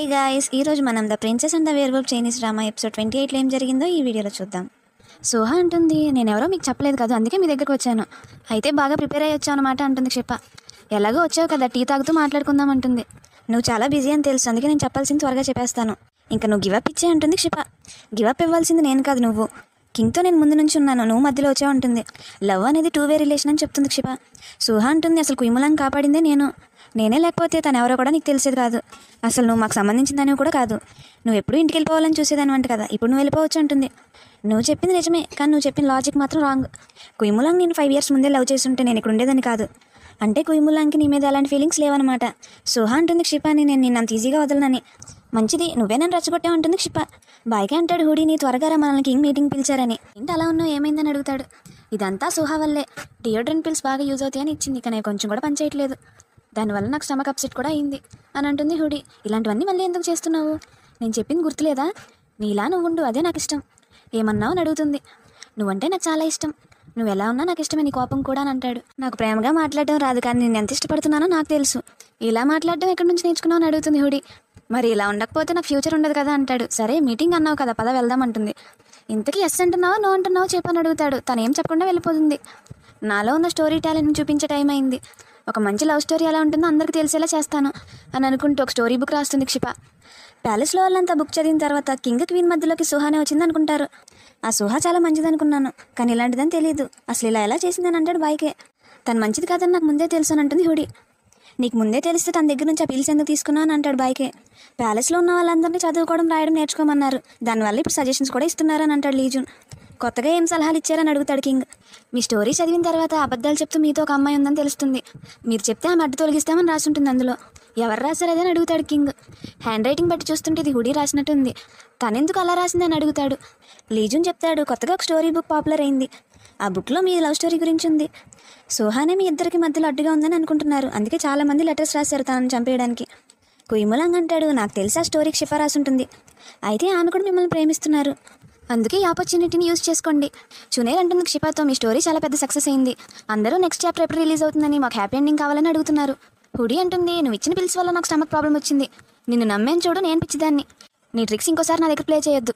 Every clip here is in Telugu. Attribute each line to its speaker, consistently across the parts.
Speaker 1: హే గాయస్ ఈరోజు మనం the princess and the werewolf Chinese drama episode twenty ఎయిట్లో ఏం జరిగిందో ఈ వీడియోలో చూద్దాం సోహా అంటుంది నేను ఎవరో మీకు చెప్పలేదు కదా అందుకే మీ దగ్గరకు వచ్చాను అయితే బాగా ప్రిపేర్ అయ్యి వచ్చావు అనమాట అంటుంది క్షిప ఎలాగో వచ్చావు కదా టీ తాగుతూ మాట్లాడుకుందాం అంటుంది నువ్వు చాలా బిజీ అని తెలుసు అందుకే నేను చెప్పాల్సింది త్వరగా చెప్పేస్తాను ఇంకా నువ్వు గివప్ ఇచ్చే అంటుంది క్షిప గివప్ ఇవ్వాల్సింది నేను కాదు నువ్వు కింగ్తో నేను ముందు నుంచి ఉన్నాను నువ్వు మధ్యలో వచ్చే ఉంటుంది లవ్ అనేది టూ వే రిలేషన్ అని చెప్తుంది క్షిప సుహా అంటుంది అసలు కుయిములాన్ని కాపాడిందే నేను నేనే లేకపోతే తను ఎవరో కూడా నీకు తెలిసేది కాదు అసలు నువ్వు మాకు సంబంధించిన దానివి కూడా కాదు నువ్వు ఎప్పుడు ఇంటికి వెళ్ళిపోవాలని చూసేదాని అంట కదా ఇప్పుడు నువ్వు వెళ్ళిపోవచ్చు అంటుంది నువ్వు చెప్పింది నిజమే కానీ నువ్వు చెప్పిన లాజిక్ మాత్రం రాంగ్ కుయిములాంగ్ నేను ఫైవ్ ఇయర్స్ ముందే లవ్ చేస్తుంటే నేను ఇక్కడ ఉండేదని కాదు అంటే కుయిములాంగ్కి నీ మీద అలాంటి ఫీలింగ్స్ లేవన్నమాట సుహా అంటుంది క్షిపాని నేను నిన్న అంత ఈజీగా వదలనని మంచిది నువ్వే నన్ను రచ్చగొట్టే ఉంటుంది క్షిప బాయ్కే అంటాడు నీ త్వరగా మనల్ని కింగ్ మీటింగ్ పిలిచారని ఏంటి అలా ఉన్నావు ఏమైందని అడుగుతాడు ఇదంతా సుహా వల్లే డియోడ్రెంట్ పిల్స్ బాగా యూజ్ అవుతాయని ఇచ్చింది కానీ కొంచెం కూడా పనిచేయట్లేదు దానివల్ల నాకు స్టమక్ అప్సెట్ కూడా అయింది అని అంటుంది హుడి ఇలాంటివన్నీ మళ్ళీ ఎందుకు చేస్తున్నావు నేను చెప్పింది గుర్తులేదా నీలా నువ్వుండు అదే నాకు ఇష్టం ఏమన్నావు అని అడుగుతుంది నువ్వంటే నాకు చాలా ఇష్టం నువ్వు ఎలా ఉన్నా నాకు ఇష్టమే నీ కోపం కూడా అని అంటాడు నాకు ప్రేమగా మాట్లాడడం రాదు కానీ నేను ఎంత ఇష్టపడుతున్నానో నాకు తెలుసు ఇలా మాట్లాడడం ఎక్కడి నుంచి నేర్చుకున్నావు అని అడుగుతుంది హుడి మరి ఇలా ఉండకపోతే నాకు ఫ్యూచర్ ఉండదు కదా అంటాడు సరే మీటింగ్ అన్నావు కదా పద వెళ్దాం అంటుంది ఇంతకీ ఎస్ అంటున్నావో నో అంటున్నావో చెప్పని అడుగుతాడు తను ఏం చెప్పకుండా వెళ్ళిపోతుంది నాలో ఉన్న స్టోరీ టాలెంట్ని చూపించే టైం అయింది ఒక మంచి లవ్ స్టోరీ ఎలా ఉంటుందో అందరికీ తెలిసేలా చేస్తాను అని అనుకుంటూ ఒక స్టోరీ బుక్ రాస్తుంది క్షిప ప్యాలెస్లో వాళ్ళంతా బుక్ చదివిన తర్వాత కింగ్ క్వీన్ మధ్యలోకి సుహానే వచ్చింది అనుకుంటారు ఆ సుహా చాలా మంచిది అనుకున్నాను కానీ ఇలాంటిదని తెలియదు అసలు ఇలా ఎలా చేసిందని అంటాడు బాయ్కే తను మంచిది కాదని నాకు ముందే తెలుసు అని అంటుంది హుడి నీకు ముందే తెలిస్తే తన దగ్గర నుంచి ఆ పిల్స్ ఎందుకు తీసుకున్నా అని అంటాడు బాయ్కే ప్యాలెస్లో ఉన్న వాళ్ళందరినీ చదువుకోవడం రాయడం నేర్చుకోమన్నారు దానివల్ల ఇప్పుడు సజెషన్స్ కూడా ఇస్తున్నారని అంటాడు లీజున్ కొత్తగా ఏం సలహాలు ఇచ్చారని అడుగుతాడు కింగ్ మీ స్టోరీ చదివిన తర్వాత అబద్ధాలు చెప్తూ మీతో ఒక అమ్మాయి ఉందని తెలుస్తుంది మీరు చెప్తే ఆమె అడ్డు తొలగిస్తామని రాసుంటుంది అందులో ఎవరు రాశారు అదే అడుగుతాడు కింగ్ హ్యాండ్ రైటింగ్ బట్టి చూస్తుంటే ఇది హుడీ రాసినట్టు ఉంది తనెందుకు అలా రాసిందని అడుగుతాడు లీజున్ చెప్తాడు కొత్తగా ఒక స్టోరీ బుక్ పాపులర్ అయింది ఆ బుక్లో మీ లవ్ స్టోరీ గురించి ఉంది సోహానే మీ ఇద్దరికి మధ్యలో అడ్డుగా ఉందని అనుకుంటున్నారు అందుకే చాలామంది లెటర్స్ రాశారు తనను చంపేయడానికి కుయిములాంగ్ అంటాడు నాకు తెలిసి ఆ స్టోరీకి రాసి ఉంటుంది అయితే ఆమె కూడా మిమ్మల్ని ప్రేమిస్తున్నారు అందుకే ఈ ఆపర్చునిటీని యూజ్ చేసుకోండి చునేర్ అంటున్న క్షిపాతో మీ స్టోరీ చాలా పెద్ద సక్సెస్ అయింది అందరూ నెక్స్ట్ చాప్టర్ ఎప్పుడు రిలీజ్ అవుతుందని మాకు హ్యాపీ ఎండింగ్ కావాలని అడుగుతున్నారు హుడి అంటుంది నువ్వు ఇచ్చిన పిల్స్ వల్ల నాకు స్టమక్ ప్రాబ్లం వచ్చింది నిన్ను నమ్మేం చూడు నేను పిచ్చిదాన్ని నీ ట్రిక్స్ ఇంకోసారి నా దగ్గర ప్లే చేయొద్దు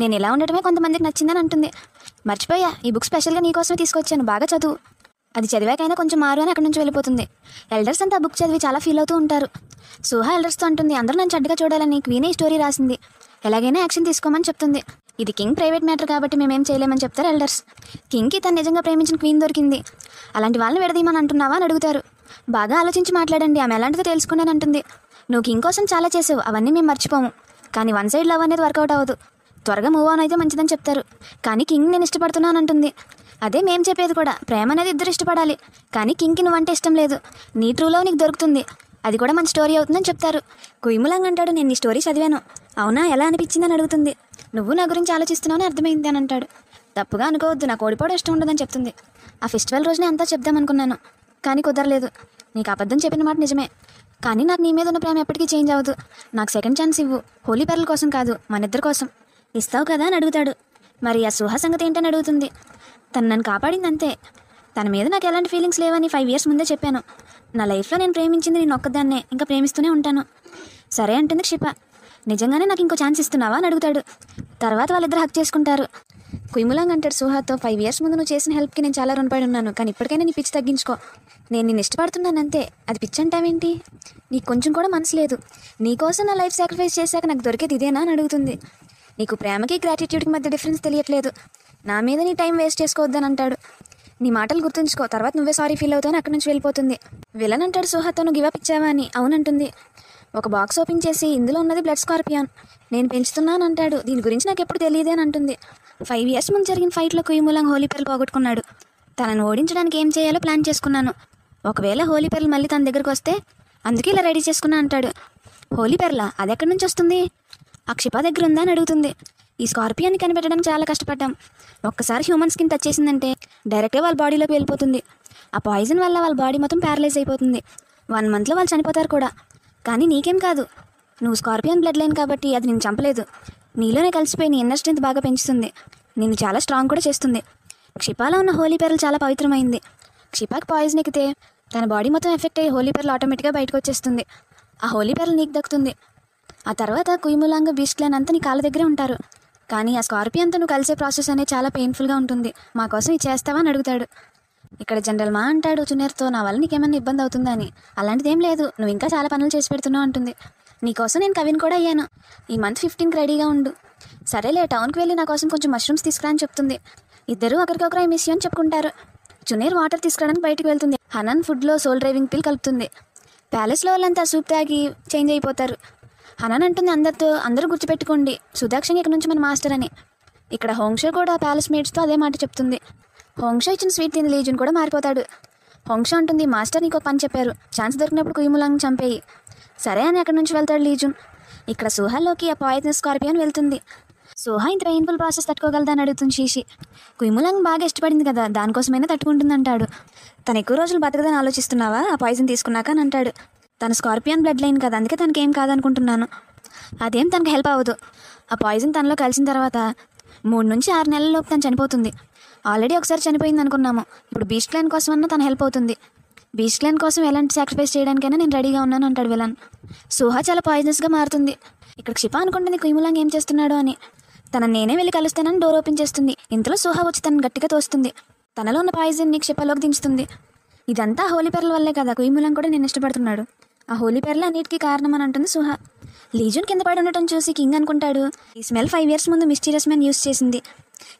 Speaker 1: నేను ఇలా ఉండటమే కొంతమందికి నచ్చిందని అంటుంది మర్చిపోయా ఈ బుక్ స్పెషల్గా నీకోసమే తీసుకొచ్చాను బాగా చదువు అది చదివాకైనా కొంచెం మారు అని అక్కడి నుంచి వెళ్ళిపోతుంది ఎల్డర్స్ అంతా బుక్ చదివి చాలా ఫీల్ అవుతూ ఉంటారు సుహా ఎల్డర్స్తో అంటుంది అందరూ నన్ను చెడ్డగా చూడాలని క్వీనే స్టోరీ రాసింది ఎలాగైనా యాక్షన్ తీసుకోమని చెప్తుంది ఇది కింగ్ ప్రైవేట్ మ్యాటర్ కాబట్టి మేమేం చేయలేమని చెప్తారు ఎల్డర్స్ కింగ్కి తను నిజంగా ప్రేమించిన క్వీన్ దొరికింది అలాంటి వాళ్ళని విడదీయమని అంటున్నావా అని అడుగుతారు బాగా ఆలోచించి మాట్లాడండి ఆమె ఎలాంటిదో తెలుసుకున్నాను అంటుంది నువ్వు కింగ్ కోసం చాలా చేసావు అవన్నీ మేము మర్చిపోము కానీ వన్ సైడ్ లవ్ అనేది వర్కౌట్ అవ్వదు త్వరగా మూవ్ ఆన్ అయితే మంచిదని చెప్తారు కానీ కింగ్ నేను ఇష్టపడుతున్నాను అంటుంది అదే మేం చెప్పేది కూడా ప్రేమ అనేది ఇద్దరు ఇష్టపడాలి కానీ కింగ్కి నువ్వంటే ఇష్టం లేదు నీ ట్రూలో నీకు దొరుకుతుంది అది కూడా మంచి స్టోరీ అవుతుందని చెప్తారు కుయిములాంగ్ అంటాడు నేను నీ స్టోరీ చదివాను అవునా ఎలా అనిపించిందని అడుగుతుంది నువ్వు నా గురించి ఆలోచిస్తున్నావు అని అర్థమైంది అని అంటాడు తప్పుగా అనుకోవద్దు నాకు ఓడిపోవడం ఇష్టం ఉండదని చెప్తుంది ఆ ఫెస్టివల్ రోజునే అంతా చెప్దామనుకున్నాను కానీ కుదరలేదు నీకు అబద్ధం చెప్పిన మాట నిజమే కానీ నాకు నీ మీద ఉన్న ప్రేమ ఎప్పటికీ చేంజ్ అవ్వదు నాకు సెకండ్ ఛాన్స్ ఇవ్వు హోలీ పెరల కోసం కాదు మన ఇద్దరి కోసం ఇస్తావు కదా అని అడుగుతాడు మరి ఆ సుహా సంగతి ఏంటని అడుగుతుంది తను నన్ను కాపాడింది అంతే తన మీద నాకు ఎలాంటి ఫీలింగ్స్ లేవని ఫైవ్ ఇయర్స్ ముందే చెప్పాను నా లైఫ్లో నేను ప్రేమించింది నేను ఒక్కదాన్నే ఇంకా ప్రేమిస్తూనే ఉంటాను సరే అంటుంది క్షిప నిజంగానే నాకు ఇంకో ఛాన్స్ ఇస్తున్నావా అని అడుగుతాడు తర్వాత వాళ్ళిద్దరు హక్ చేసుకుంటారు కుయిములాంగ్ అంటాడు సుహాతో ఫైవ్ ఇయర్స్ ముందు నువ్వు చేసిన హెల్ప్కి నేను చాలా రుణపడి ఉన్నాను కానీ ఇప్పటికైనా నీ పిచ్చి తగ్గించుకో నేను నిన్ను ఇష్టపడుతున్నాను అంతే అది పిచ్చి అంటావేంటి నీకు కొంచెం కూడా మనసు లేదు నీకోసం నా లైఫ్ సాక్రిఫైస్ చేశాక నాకు దొరికేది ఇదేనా అని అడుగుతుంది నీకు ప్రేమకి గ్రాటిట్యూడ్కి మధ్య డిఫరెన్స్ తెలియట్లేదు నా మీద నీ టైం వేస్ట్ చేసుకోవద్దని అంటాడు నీ మాటలు గుర్తుంచుకో తర్వాత నువ్వే సారీ ఫీల్ అవుతావు అక్కడి నుంచి వెళ్ళిపోతుంది విలన్ అంటాడు సుహాతో నువ్వు గివప్ ఇచ్చావా అని అవునంటుంది ఒక బాక్స్ ఓపెన్ చేసి ఇందులో ఉన్నది బ్లడ్ స్కార్పియాన్ నేను పెంచుతున్నాను అంటాడు దీని గురించి నాకు ఎప్పుడు తెలియదే అని అంటుంది ఫైవ్ ఇయర్స్ ముందు జరిగిన ఫైట్లో కుయ్యమూలంగా హోలీ పెరలు పోగొట్టుకున్నాడు తనను ఓడించడానికి ఏం చేయాలో ప్లాన్ చేసుకున్నాను ఒకవేళ హోలీ పెరలు మళ్ళీ తన దగ్గరకు వస్తే అందుకే ఇలా రెడీ చేసుకున్నా అంటాడు హోలీ పెరల అది ఎక్కడి నుంచి వస్తుంది అక్షిప దగ్గర ఉందా అని అడుగుతుంది ఈ స్కార్పియాన్ని కనిపెట్టడానికి చాలా కష్టపడ్డాం ఒక్కసారి హ్యూమన్ స్కిన్ టచ్ చేసిందంటే డైరెక్ట్గా వాళ్ళ బాడీలోకి వెళ్ళిపోతుంది ఆ పాయిజన్ వల్ల వాళ్ళ బాడీ మొత్తం ప్యారలైజ్ అయిపోతుంది వన్ మంత్లో వాళ్ళు చనిపోతారు కూడా కానీ నీకేం కాదు నువ్వు స్కార్పియన్ బ్లడ్ లైన్ కాబట్టి అది నేను చంపలేదు నీలోనే కలిసిపోయి నీ ఇన్నర్ స్ట్రెంత్ బాగా పెంచుతుంది నిన్ను చాలా స్ట్రాంగ్ కూడా చేస్తుంది క్షిపాలో ఉన్న హోలీ పెరల్ చాలా పవిత్రమైంది క్షిపాకి పాయిజన్ ఎక్కితే తన బాడీ మొత్తం ఎఫెక్ట్ అయ్యి హోలీ పెరల్ ఆటోమేటిక్గా బయటకు వచ్చేస్తుంది ఆ హోలీ పెరల్ నీకు దక్కుతుంది ఆ తర్వాత కుయిములాంగ్ బీస్ట్ లైన్ అంతా నీ కాళ్ళ దగ్గరే ఉంటారు కానీ ఆ స్కార్పియన్తో నువ్వు కలిసే ప్రాసెస్ అనేది చాలా పెయిన్ఫుల్గా ఉంటుంది మా కోసం ఇది చేస్తావా అని అడుగుతాడు ఇక్కడ జనరల్ మా అంటాడు జూనియర్తో నా వల్ల నీకేమైనా ఇబ్బంది అవుతుందా అని అలాంటిదేం లేదు నువ్వు ఇంకా చాలా పనులు చేసి పెడుతున్నావు అంటుంది నీకోసం నేను కవిని కూడా అయ్యాను ఈ మంత్ ఫిఫ్టీన్కి రెడీగా ఉండు సరేలే టౌన్కి వెళ్ళి నా కోసం కొంచెం మష్రూమ్స్ తీసుకురా అని చెప్తుంది ఇద్దరు ఒకరికొకరు ఈ మిస్యూ అని చెప్పుకుంటారు జూనియర్ వాటర్ తీసుకురావడానికి బయటకు వెళ్తుంది హనన్ ఫుడ్లో సోల్ డ్రైవింగ్ పిల్ కలుపుతుంది ప్యాలెస్లో వాళ్ళంతా సూప్ తాగి చేంజ్ అయిపోతారు హనన్ అంటుంది అందరితో అందరూ గుర్తుపెట్టుకోండి సుధాక్షంగా ఇక్కడ నుంచి మన మాస్టర్ అని ఇక్కడ హోంషో కూడా ప్యాలెస్ మేట్స్తో అదే మాట చెప్తుంది హోంక్ష ఇచ్చిన స్వీట్ తిని లీజున్ కూడా మారిపోతాడు హోంక్ష అంటుంది మాస్టర్ నీకు పని చెప్పారు ఛాన్స్ దొరికినప్పుడు కుయ్యములాంగ్ చంపేయి సరే అని అక్కడి నుంచి వెళ్తాడు లీజున్ ఇక్కడ సుహాల్లోకి ఆ పాయిజన్ స్కార్పియోన్ వెళ్తుంది సోహా ఇంత పెయిన్ఫుల్ ప్రాసెస్ తట్టుకోగలదని అడుగుతుంది శీషి కుయిములంగ్ బాగా ఇష్టపడింది కదా దానికోసమైనా అంటాడు తను ఎక్కువ రోజులు బతకదని ఆలోచిస్తున్నావా ఆ పాయిజన్ తీసుకున్నాక అని అంటాడు తన స్కార్పియన్ బ్లడ్ లైన్ కదా అందుకే తనకి ఏం కాదనుకుంటున్నాను అదేం తనకు హెల్ప్ అవ్వదు ఆ పాయిజన్ తనలో కలిసిన తర్వాత మూడు నుంచి ఆరు లోపు తను చనిపోతుంది ఆల్రెడీ ఒకసారి చనిపోయింది అనుకున్నాము ఇప్పుడు బీచ్ క్లాన్ కోసం అన్న తన హెల్ప్ అవుతుంది బీచ్ క్లాన్ కోసం ఎలాంటి సాక్రిఫైస్ చేయడానికైనా నేను రెడీగా ఉన్నాను అంటాడు విలన్ సూహా చాలా పాయిజనస్గా మారుతుంది ఇక్కడ క్షిప అనుకుంటుంది కుయిములాంగ్ ఏం చేస్తున్నాడు అని తన నేనే వెళ్ళి కలుస్తానని డోర్ ఓపెన్ చేస్తుంది ఇంతలో సూహా వచ్చి తనను గట్టిగా తోస్తుంది తనలో ఉన్న పాయిజన్ని క్షిపలోకి దించుతుంది ఇదంతా హోలీ పెర్ల వల్లే కదా కుయిములాంగ్ కూడా నేను ఇష్టపడుతున్నాడు ఆ హోలీ పేర్ల అన్నిటికీ కారణం అని అంటుంది సుహా లీజున్ కింద పడి ఉండటం చూసి కింగ్ అనుకుంటాడు ఈ స్మెల్ ఫైవ్ ఇయర్స్ ముందు మిస్టీరియస్ మ్యాన్ యూస్ చేసింది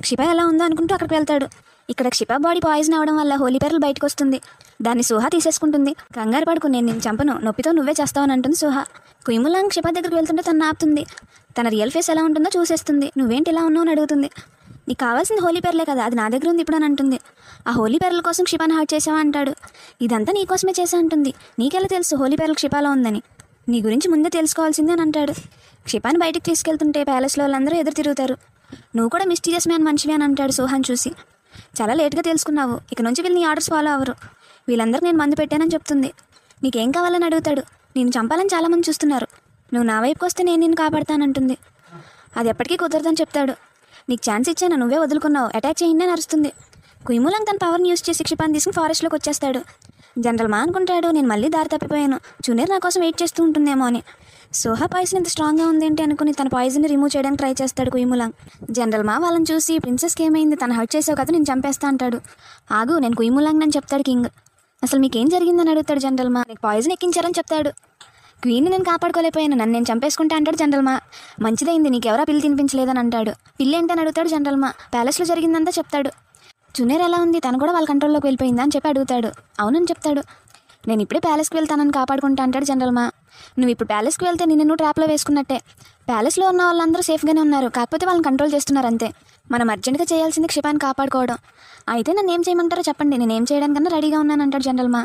Speaker 1: క్షిప ఎలా ఉందో అనుకుంటూ అక్కడికి వెళ్తాడు ఇక్కడ క్షిప బాడీ పాయిజన్ అవడం వల్ల హోలీ పెరలు బయటకు వస్తుంది దాన్ని సుహా తీసేసుకుంటుంది కంగారు పడుకు నేను నేను చంపను నొప్పితో నువ్వే చేస్తావని అంటుంది సుహా కుయిములాంగ్ క్షిప దగ్గరికి వెళ్తుంటే తను ఆపుతుంది తన రియల్ ఫేస్ ఎలా ఉంటుందో చూసేస్తుంది నువ్వేంటి ఇలా ఉన్నావు అని అడుగుతుంది నీకు కావాల్సింది హోలీ పెరలే కదా అది నా దగ్గర ఉంది ఇప్పుడు అని అంటుంది ఆ హోలీ పెరల కోసం క్షిపాని హార్ట్ చేసావా అంటాడు ఇదంతా నీకోసమే చేసా అంటుంది నీకెలా తెలుసు హోలీ పెరల క్షిపాలో ఉందని నీ గురించి ముందే తెలుసుకోవాల్సిందే అని అంటాడు క్షిపాన్ని బయటకు తీసుకెళ్తుంటే ప్యాలెస్లో వాళ్ళందరూ ఎదురు తిరుగుతారు నువ్వు కూడా మిస్టీరియస్ మ్యాన్ మనిషివి అని అంటాడు సోహాన్ చూసి చాలా లేట్గా తెలుసుకున్నావు ఇక నుంచి వీళ్ళు నీ ఆర్డర్స్ ఫాలో అవ్వరు వీళ్ళందరూ నేను మందు పెట్టానని చెప్తుంది నీకేం కావాలని అడుగుతాడు నేను చంపాలని చాలామంది చూస్తున్నారు నువ్వు నా వైపుకి వస్తే నేను నిన్ను కాపాడతానంటుంది అది ఎప్పటికీ కుదరదని చెప్తాడు నీకు ఛాన్స్ ఇచ్చాను నువ్వే వదులుకున్నావు అటాక్ చేయండి అని అరుస్తుంది కుయిమూలంగ్ తన పవర్ని యూస్ చేసి క్షిపాన్ని తీసుకుని ఫారెస్ట్లోకి వచ్చేస్తాడు జనరల్ మా అనుకుంటాడు నేను మళ్ళీ దారి తప్పిపోయాను జూనియర్ నా కోసం వెయిట్ చేస్తూ ఉంటుందేమో అని సోహా పాయిజన్ ఇంత స్ట్రాంగ్గా ఉందేంటి అనుకుని తన పాయిజన్ని రిమూవ్ చేయడానికి ట్రై చేస్తాడు కుయిములాంగ్ జనరల్ మా వాళ్ళని చూసి ప్రిన్సెస్కి ఏమైంది తను హర్ట్ చేసావు కదా నేను చంపేస్తా అంటాడు ఆగు నేను కుయిములాంగ్ అని చెప్తాడు కింగ్ అసలు మీకేం జరిగిందని అడుగుతాడు జనరల్ మా నీకు పాయిజన్ ఎక్కించారని చెప్తాడు క్వీన్ని నేను కాపాడుకోలేకపోయాను నన్ను నేను చంపేసుకుంటా అంటాడు జనరల్ మా మంచిదైంది నీకెవరా పిల్లి తినిపించలేదని అంటాడు పిల్లి ఏంటని అడుగుతాడు జనరల్ మా ప్యాలెస్లో జరిగిందంతా చెప్తాడు చునేర్ ఎలా ఉంది తను కూడా వాళ్ళ కంట్రోల్లోకి వెళ్ళిపోయిందా అని చెప్పి అడుగుతాడు అవునని చెప్తాడు నేను ఇప్పుడే ప్యాలెస్కి వెళ్తానని కాపాడుకుంటా అంటాడు జనరల్ మా నువ్వు ఇప్పుడు ప్యాలెస్కి వెళ్తే నిన్ను ట్రాప్లో వేసుకున్నట్టే ప్యాలెస్లో ఉన్న వాళ్ళందరూ సేఫ్గానే ఉన్నారు కాకపోతే వాళ్ళని కంట్రోల్ చేస్తున్నారు అంతే మనం అర్జెంట్గా చేయాల్సింది క్షిపాన్ని కాపాడుకోవడం అయితే నన్ను ఏం చేయమంటారో చెప్పండి నేను ఏం చేయడానికన్నా రెడీగా ఉన్నాను అంటాడు జనరల్ మా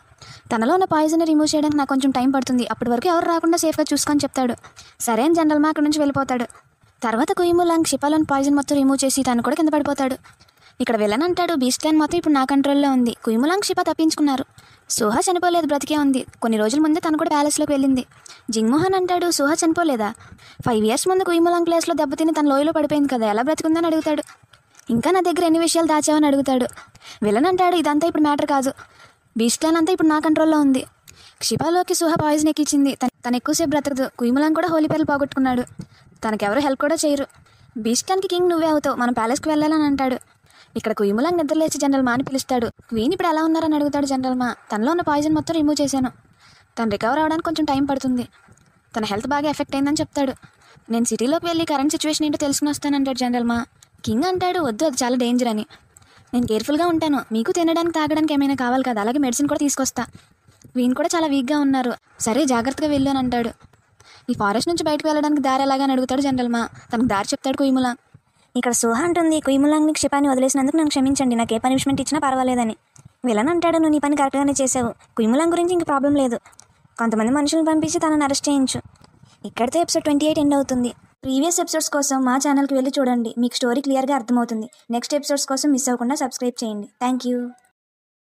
Speaker 1: తనలో ఉన్న పాయిజన్ రిమూవ్ చేయడానికి నాకు కొంచెం టైం పడుతుంది అప్పటి వరకు ఎవరు రాకుండా సేఫ్గా చూసుకొని చెప్తాడు సరే అని జనరల్ మా అక్కడి నుంచి వెళ్ళిపోతాడు తర్వాత కుయిము లాంగ్ క్షిపాలోని పాయిజన్ మొత్తం రిమూవ్ చేసి తను కూడా కింద పడిపోతాడు ఇక్కడ వెళ్ళనంటాడు బీస్ట్ లైన్ మొత్తం ఇప్పుడు నా కంట్రోల్లో ఉంది లాంగ్ షిప తప్పించుకున్నారు సుహా చనిపోలేదు బ్రతికే ఉంది కొన్ని రోజుల ముందే తను కూడా ప్యాలెస్లోకి వెళ్ళింది జింగ్మోహన్ అంటాడు సుహా చనిపోలేదా ఫైవ్ ఇయర్స్ ముందు కుయిమలాంగ్ ప్లేస్లో దెబ్బతిని తన లోయలో పడిపోయింది కదా ఎలా బ్రతికుందని అడుగుతాడు ఇంకా నా దగ్గర ఎన్ని విషయాలు దాచావని అడుగుతాడు విలన్ అంటాడు ఇదంతా ఇప్పుడు మ్యాటర్ కాదు బీచ్లాన్ అంతా ఇప్పుడు నా కంట్రోల్లో ఉంది క్షిపాలోకి సుహా పాయిజన్ ఎక్కించింది తను ఎక్కువసేపు బ్రతకదు కుయిమలాంగ్ కూడా హోలీ పేర్లు పోగొట్టుకున్నాడు తనకెవరు హెల్ప్ కూడా చేయరు బీచ్లాన్కి కింగ్ నువ్వే అవుతావు మనం ప్యాలెస్కి వెళ్ళాలని అంటాడు ఇక్కడ కుయ్యుములాంగ్ నిద్రలేచి జనరల్ మా అని పిలుస్తాడు క్వీన్ ఇప్పుడు ఎలా ఉన్నారని అడుగుతాడు జనరల్ మా తనలో ఉన్న పాయిజన్ మొత్తం రిమూవ్ చేశాను తను రికవర్ అవడానికి కొంచెం టైం పడుతుంది తన హెల్త్ బాగా ఎఫెక్ట్ అయిందని చెప్తాడు నేను సిటీలోకి వెళ్ళి కరెంట్ సిచ్యువేషన్ ఏంటో తెలుసుకుని అంటాడు జనరల్ మా కింగ్ అంటాడు వద్దు అది చాలా డేంజర్ అని నేను కేర్ఫుల్గా ఉంటాను మీకు తినడానికి తాగడానికి ఏమైనా కావాలి కదా అలాగే మెడిసిన్ కూడా తీసుకొస్తా వీన్ కూడా చాలా వీక్గా ఉన్నారు సరే జాగ్రత్తగా వెళ్ళు అని అంటాడు ఈ ఫారెస్ట్ నుంచి బయటకు వెళ్ళడానికి దారి ఎలాగని అడుగుతాడు జనరల్ మా తనకు దారి చెప్తాడు కుయ్యములా ఇక్కడ సోహ అంటుంది కుయిములాంగ్ నీకు క్షిపాన్ని వదిలేసినందుకు నన్ను క్షమించండి నాకు ఏ పనిష్మెంట్ ఇచ్చినా పర్వాలేదని విలన్ అంటాడు నువ్వు నీ పని కరెక్ట్గానే చేసావు కుయిములాంగ్ గురించి ఇంక ప్రాబ్లం లేదు కొంతమంది మనుషులను పంపించి తనను అరెస్ట్ చేయించు ఇక్కడితో ఎపిసోడ్ ట్వంటీ ఎయిట్ ఎండ్ అవుతుంది ప్రీవియస్ ఎపిసోడ్స్ కోసం మా ఛానల్కి వెళ్ళి చూడండి మీకు స్టోరీ క్లియర్గా అర్థమవుతుంది నెక్స్ట్ ఎపిసోడ్స్ కోసం మిస్ అవ్వకుండా సబ్స్క్రైబ్ చేయండి థ్యాంక్ యూ